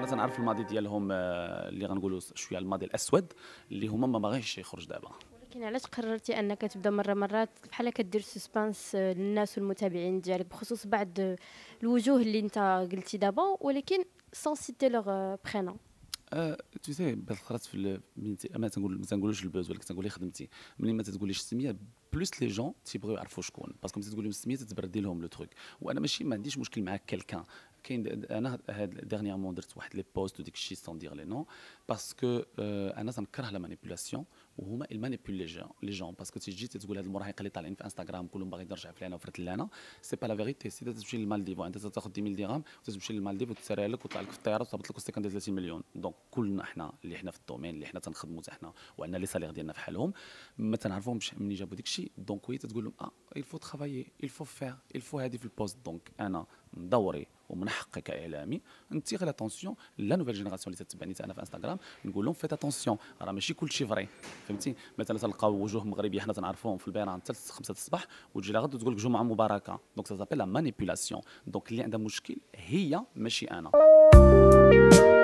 كنت تنعرف الماضي ديالهم آه، اللي غنقولوا شويه الماضي الاسود اللي هما ما باغيش يخرج دابا ولكن علاش قررتي انك تبدا مره مرات بحال كدير سسبانس آه، للناس والمتابعين ديالك بخصوص بعض الوجوه اللي انت قلتي دابا ولكن سون سيتي لوغ برينون تو سي بعض الخرات في ما تنقول ما تنقولوش البوز ولكن كنقولي خدمتي ملي ما تقوليش السميه بلوس لي جون تيبغيو يعرفوا شكون باسكو ملي تتقولي السميه تتبردي لهم لو تروك وانا ماشي ما عنديش مشكل مع كلكان dernièrement, d'être sur les postes d'écrivains sans dire les noms, parce que a sans la manipulation. وهما المانيبول لي جون باسكو تيجي تقول هاد المراهق اللي طالعين في انستغرام كلهم باغي يرجع فلانه وفرت لنا سي با لا فيغيتي سي تمشي للمالديف وانت تاخذ 10000 درهم وتمشي للمالديف وتسرع لك وطلع لك في الطياره وتهبط لك 30 مليون دونك كلنا حنا اللي حنا في الدومين اللي حنا تنخدموا حتى حنا وعندنا لي سالير ديالنا فحالهم ما تنعرفهمش منين جابوا داك الشيء دونك وي تقول لهم اه الفو ترافايي الفو فير الفو هادي في البوست دونك انا دوري ومن حقي كاعلامي نتيغ لاتونسيون لا نوفيل جينيراسيون اللي تتبعني انا في انستغرام نقول لهم فيت اتونسيون راه ماشي كلشي فري فهمتي مثلا تلقاو وجوه مغربيه حنا تنعرفوهم في البيران حتى خمسه الصباح وتجي لغد وتقول لك جمعه مباركه دونك سابيل لا مانيبيلاسيون دونك اللي عندها مشكل هي ماشي انا